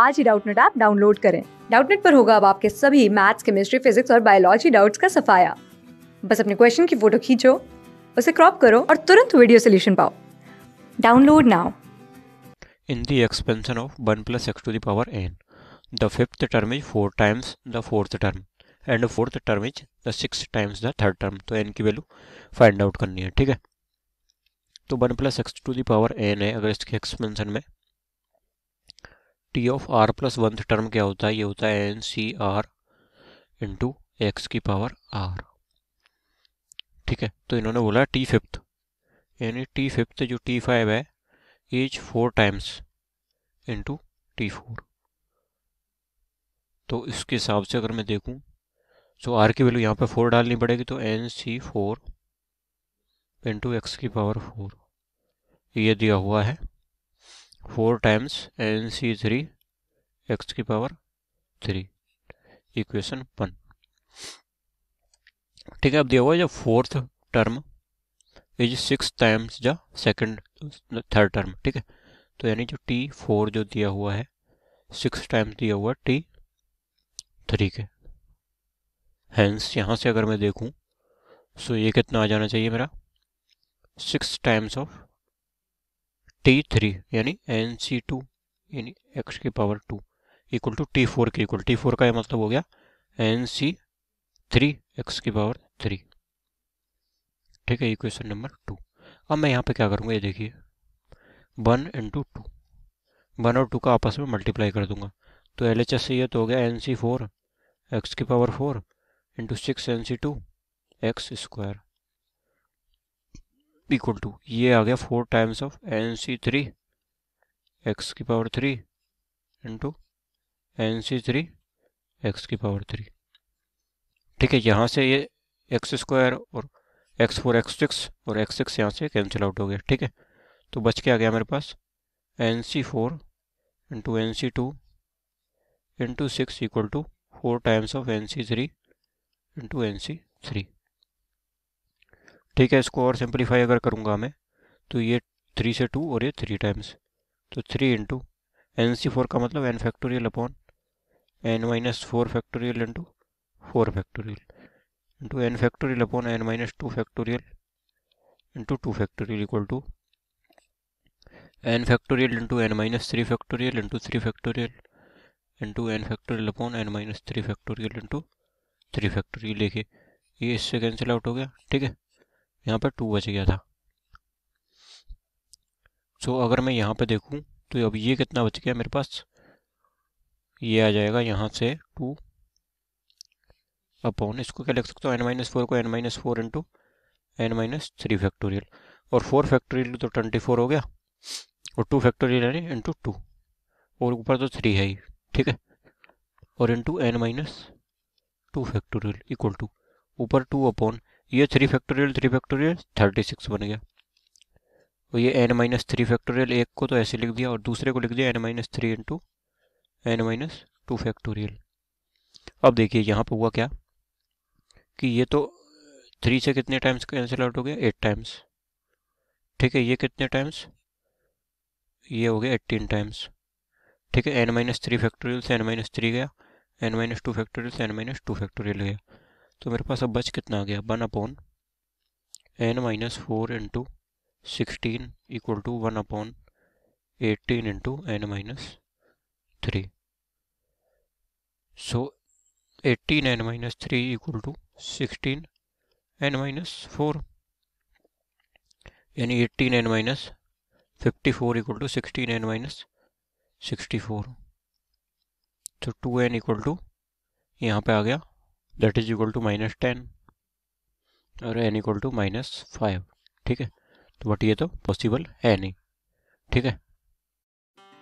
आज ही Doubtnut app download करें डाउटनेट पर होगा अब आपके सभी मैथ्स केमिस्ट्री फिजिक्स और बायोलॉजी डाउट्स का सफाया बस अपने क्वेश्चन की फोटो खींचो उसे क्रॉप करो और तुरंत वीडियो सोल्यूशन पाओ download now in the expansion of one plus x to the power n the fifth term is four times the fourth term and fourth term is the six times the third term तो n की value find out करनी है ठीक है तो one plus x to the power n है अगर इसके एक्सपेंशन में t of r plus one term क्या होता है ये होता है n c r into x की पावर आर ठीक है तो इन्होंने बोला टी फिफ्थ यानी टी फिफ्थ जो टी फाइव है is four times into t four तो इसके हिसाब से अगर मैं देखूं सो तो आर की वैल्यू यहाँ पे फोर डालनी पड़ेगी तो n c four into x की पावर फोर ये दिया हुआ है four times n c three x की पावर थ्री इक्वेशन वन ठीक है अब दिया हुआ है जो fourth term is six times या सेकंड थर्ड टर्म ठीक है तो यानी जो टी फोर जो दिया हुआ है सिक्स टाइम्स दिया हुआ टी थ्री के हैंस यहाँ से अगर मैं देखूँ सो ये कितना आ जाना चाहिए मेरा six times of t three यानी एन सी टू यानी एक्स की power two equal to t four के इक्वल टी फोर का मतलब हो गया एन सी थ्री एक्स की पावर थ्री ठीक है इक्वेशन नंबर टू अब मैं यहाँ पे क्या करूँगा ये देखिए वन इंटू टू वन और टू का आपस में मल्टीप्लाई कर दूंगा तो एल एच एस से यह तो हो गया एन सी फोर एक्स की power four into six n c two x square equal to ये आ गया four times of n c three x की power three into n c three x की पावर थ्री ठीक है यहाँ से ये एक्स स्क्वायर और एक्स फोर एक्स सिक्स और एक्स सिक्स यहाँ से कैंसिल आउट हो गया ठीक है तो बच के आ गया मेरे पास n c four into n c two into six equal to four times of n c three into n c three ठीक है इसको और सिंप्लीफाई अगर करूँगा मैं तो ये थ्री से टू और ये थ्री टाइम्स तो three into n c four का मतलब n factorial upon n minus four factorial into four factorial into n factorial upon n minus two factorial into two factorial equal to n factorial into n minus three factorial into three factorial into n factorial upon n minus three factorial into three factorial देखिए ये इससे cancel out हो गया ठीक है यहाँ पर to बच गया था सो so, अगर मैं यहाँ पर देखूँ तो अब ये कितना बच गया मेरे पास ये आ जाएगा यहाँ से टू अपॉन इसको क्या लिख सकते हो एन माइनस फोर को n minus four into n minus three factorial और फोर फैक्टोरियल तो ट्वेंटी फोर हो गया और टू फैक्टोरियल यानी इंटू टू और ऊपर तो थ्री है ही ठीक है और into n minus two factorial equal to ऊपर टू अपॉन ये three factorial three factorial thirty six बन गया और ये एन माइनस थ्री फैक्टोरियल एक को तो ऐसे लिख दिया और दूसरे को लिख दिया n minus three into n minus two factorial अब देखिए यहाँ पर हुआ क्या कि ये तो थ्री से कितने टाइम्स कैंसिल आउट हो गया एट टाइम्स ठीक है ये कितने टाइम्स ये हो गया एट्टीन टाइम्स ठीक है एन माइनस थ्री फैक्टोरियल से एन माइनस थ्री गया एन माइनस टू फैक्टोरियल से एन माइनस टू फैक्टोरियल गया तो मेरे पास अब बच कितना आ गया one upon n minus four into sixteen equal to one upon eighteen into n minus three so eighteen n minus three equal to sixteen n minus four यानी eighteen n minus fifty four equal to sixteen n minus sixty four तो two n equal to यहाँ पे आ गया that is equal to minus ten और n equal to minus five ठीक है तो बट ये तो पॉसिबल है नहीं ठीक है